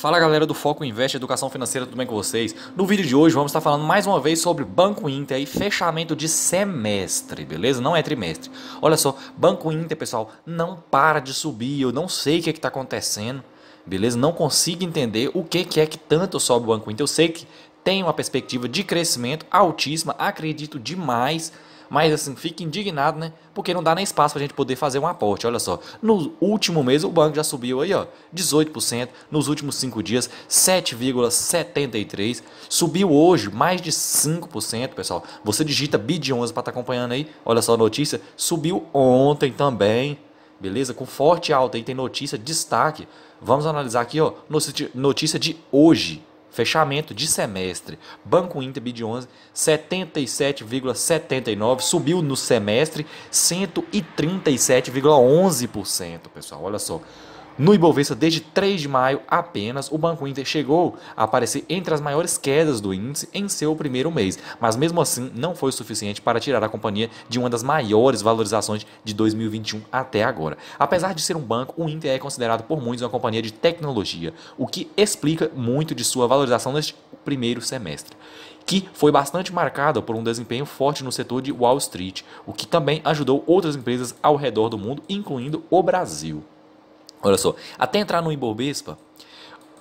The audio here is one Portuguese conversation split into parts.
Fala galera do Foco Invest Educação Financeira, tudo bem com vocês? No vídeo de hoje vamos estar falando mais uma vez sobre Banco Inter e fechamento de semestre, beleza? Não é trimestre. Olha só, Banco Inter, pessoal, não para de subir, eu não sei o que é está acontecendo, beleza? Não consigo entender o que é que tanto sobe o Banco Inter. Eu sei que tem uma perspectiva de crescimento altíssima, acredito demais mas assim, fica indignado, né? Porque não dá nem espaço para a gente poder fazer um aporte. Olha só, no último mês o banco já subiu aí, ó, 18%, nos últimos 5 dias, 7,73%, subiu hoje mais de 5%, pessoal. Você digita BID 11 para estar tá acompanhando aí, olha só a notícia, subiu ontem também, beleza? Com forte alta aí, tem notícia, destaque. Vamos analisar aqui, ó, notícia de hoje, fechamento de semestre. Banco Inter de 11 77,79 subiu no semestre 137,11%, pessoal. Olha só. No Ibovespa, desde 3 de maio apenas, o Banco Inter chegou a aparecer entre as maiores quedas do índice em seu primeiro mês, mas mesmo assim não foi o suficiente para tirar a companhia de uma das maiores valorizações de 2021 até agora. Apesar de ser um banco, o Inter é considerado por muitos uma companhia de tecnologia, o que explica muito de sua valorização neste primeiro semestre que foi bastante marcada por um desempenho forte no setor de Wall Street, o que também ajudou outras empresas ao redor do mundo, incluindo o Brasil. Olha só, até entrar no Ibovespa,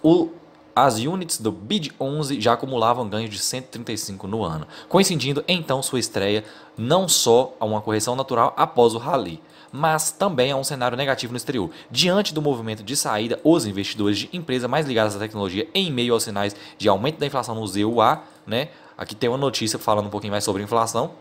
o, as units do BID11 já acumulavam ganho de 135 no ano, coincidindo então sua estreia não só a uma correção natural após o rally, mas também a um cenário negativo no exterior. Diante do movimento de saída, os investidores de empresas mais ligadas à tecnologia, em meio aos sinais de aumento da inflação no ZUA, né? Aqui tem uma notícia falando um pouquinho mais sobre inflação.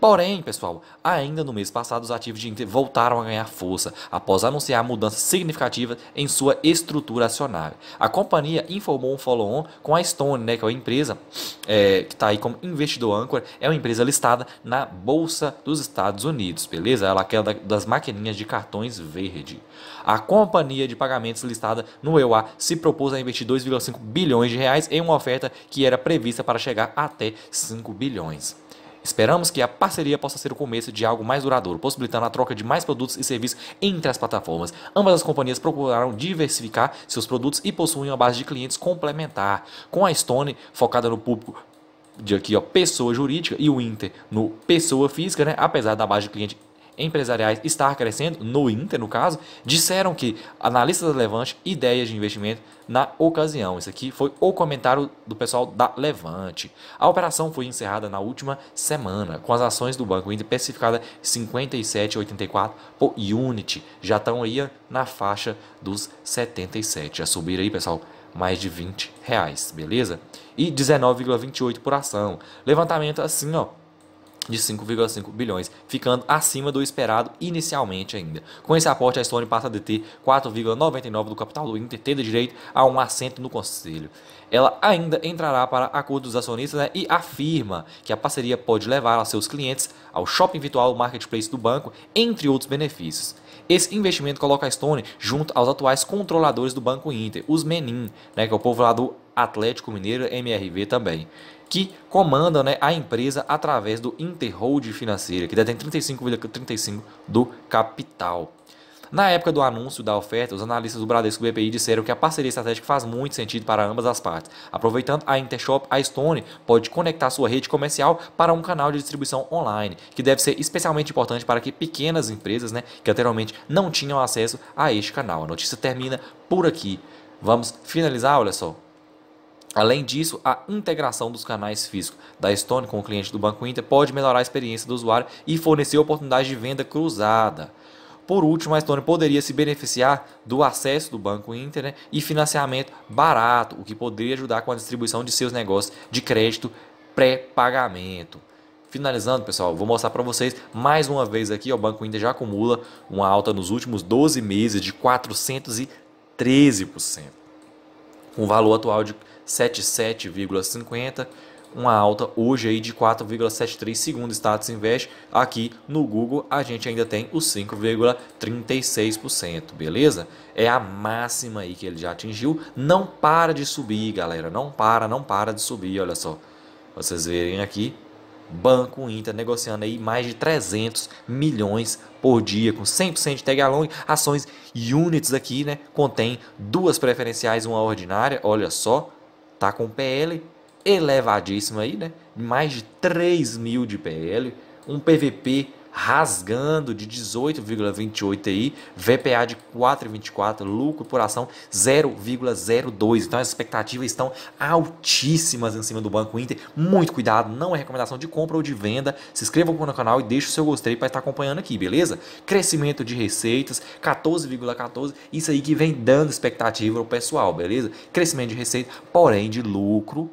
Porém, pessoal, ainda no mês passado os ativos de Inter voltaram a ganhar força após anunciar mudanças significativas em sua estrutura acionária. A companhia informou um follow-on com a Stone, né, que é uma empresa é, que está aí como investidor Anquor, é uma empresa listada na Bolsa dos Estados Unidos, beleza? Ela é aquela das maquininhas de cartões verde. A companhia de pagamentos listada no EUA se propôs a investir 2,5 bilhões de reais em uma oferta que era prevista para chegar até 5 bilhões. Esperamos que a parceria possa ser o começo de algo mais duradouro, possibilitando a troca de mais produtos e serviços entre as plataformas. Ambas as companhias procuraram diversificar seus produtos e possuem uma base de clientes complementar, com a Stone focada no público de aqui, ó, pessoa jurídica e o Inter no pessoa física, né? Apesar da base de cliente empresariais estar crescendo, no Inter no caso, disseram que analistas da Levante, ideias de investimento na ocasião. Isso aqui foi o comentário do pessoal da Levante. A operação foi encerrada na última semana, com as ações do Banco Inter especificada 57,84 por unit. Já estão aí na faixa dos 77. Já subiram aí, pessoal, mais de 20 reais, beleza? E 19,28 por ação. Levantamento assim, ó, de 5,5 bilhões, ficando acima do esperado inicialmente ainda. Com esse aporte, a Sony passa a deter 4,99 do capital do Inter, tendo direito a um assento no conselho. Ela ainda entrará para acordo dos acionistas né, e afirma que a parceria pode levar aos seus clientes ao shopping virtual marketplace do banco, entre outros benefícios. Esse investimento coloca a Stone junto aos atuais controladores do Banco Inter, os Menin, né, que é o povo lá do Atlético Mineiro, MRV também que comandam né, a empresa através do Interhold Financeira, que detém 35,35% 35 do capital. Na época do anúncio da oferta, os analistas do Bradesco BPI disseram que a parceria estratégica faz muito sentido para ambas as partes. Aproveitando a Intershop, a Stone pode conectar sua rede comercial para um canal de distribuição online, que deve ser especialmente importante para que pequenas empresas, né, que anteriormente não tinham acesso a este canal. A notícia termina por aqui. Vamos finalizar, olha só. Além disso, a integração dos canais físicos da Stone com o cliente do Banco Inter pode melhorar a experiência do usuário e fornecer oportunidades de venda cruzada. Por último, a Stone poderia se beneficiar do acesso do Banco Inter né, e financiamento barato, o que poderia ajudar com a distribuição de seus negócios de crédito pré-pagamento. Finalizando, pessoal, vou mostrar para vocês mais uma vez aqui, ó, o Banco Inter já acumula uma alta nos últimos 12 meses de 413%, com valor atual de 77,50, uma alta hoje aí de 4,73 segundo status invest. Aqui no Google a gente ainda tem os 5,36%, beleza? É a máxima aí que ele já atingiu. Não para de subir, galera, não para, não para de subir, olha só. Vocês verem aqui, Banco Inter negociando aí mais de 300 milhões por dia com 100% de tag along, ações units aqui, né? Contém duas preferenciais, uma ordinária, olha só, Tá com PL elevadíssimo aí, né? Mais de 3 mil de PL. Um PVP rasgando de 18,28 aí VPA de 4,24, lucro por ação 0,02. Então as expectativas estão altíssimas em cima do Banco Inter. Muito cuidado, não é recomendação de compra ou de venda. Se inscreva no canal e deixe o seu gostei para estar acompanhando aqui, beleza? Crescimento de receitas 14,14, ,14, isso aí que vem dando expectativa o pessoal, beleza? Crescimento de receita, porém de lucro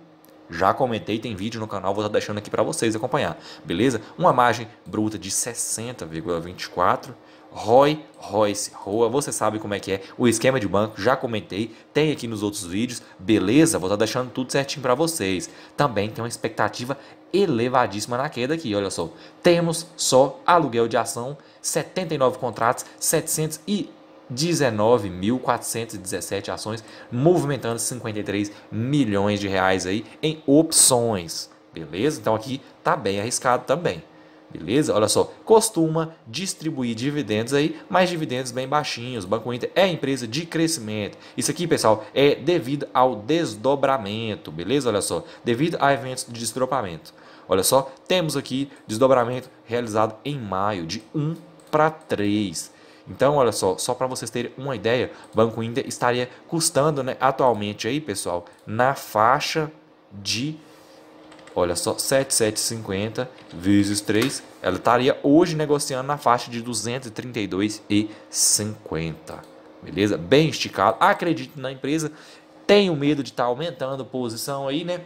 já comentei, tem vídeo no canal, vou estar tá deixando aqui para vocês acompanhar, beleza? Uma margem bruta de 60,24%. ROI, ROICE, ROA, você sabe como é que é o esquema de banco, já comentei, tem aqui nos outros vídeos, beleza? Vou estar tá deixando tudo certinho para vocês. Também tem uma expectativa elevadíssima na queda aqui, olha só. Temos só aluguel de ação, 79 contratos, 700 e 19.417 ações, movimentando 53 milhões de reais aí em opções. Beleza? Então aqui tá bem arriscado também. Beleza? Olha só, costuma distribuir dividendos aí, mas dividendos bem baixinhos. Banco Inter é empresa de crescimento. Isso aqui, pessoal, é devido ao desdobramento, beleza? Olha só, devido a eventos de desdobramento. Olha só, temos aqui desdobramento realizado em maio de 1 para 3 então, olha só, só para vocês terem uma ideia, Banco Inter estaria custando, né, atualmente aí, pessoal, na faixa de olha só, 7750 vezes 3, ela estaria hoje negociando na faixa de 232,50. Beleza? Bem esticado. Acredito na empresa. Tenho medo de estar tá aumentando posição aí, né?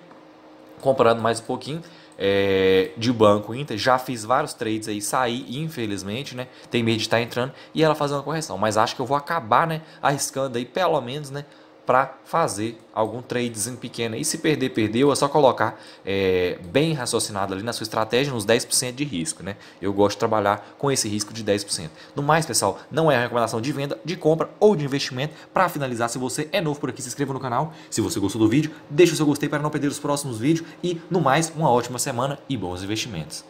Comprando mais um pouquinho é, de banco Inter, já fiz vários trades aí, saí, infelizmente, né? Tem medo de estar tá entrando e ela fazer uma correção, mas acho que eu vou acabar, né? Arriscando aí pelo menos, né? para fazer algum tradezinho pequeno. E se perder, perdeu, é só colocar é, bem raciocinado ali na sua estratégia uns 10% de risco. Né? Eu gosto de trabalhar com esse risco de 10%. No mais, pessoal, não é recomendação de venda, de compra ou de investimento. Para finalizar, se você é novo por aqui, se inscreva no canal. Se você gostou do vídeo, deixa o seu gostei para não perder os próximos vídeos. E no mais, uma ótima semana e bons investimentos.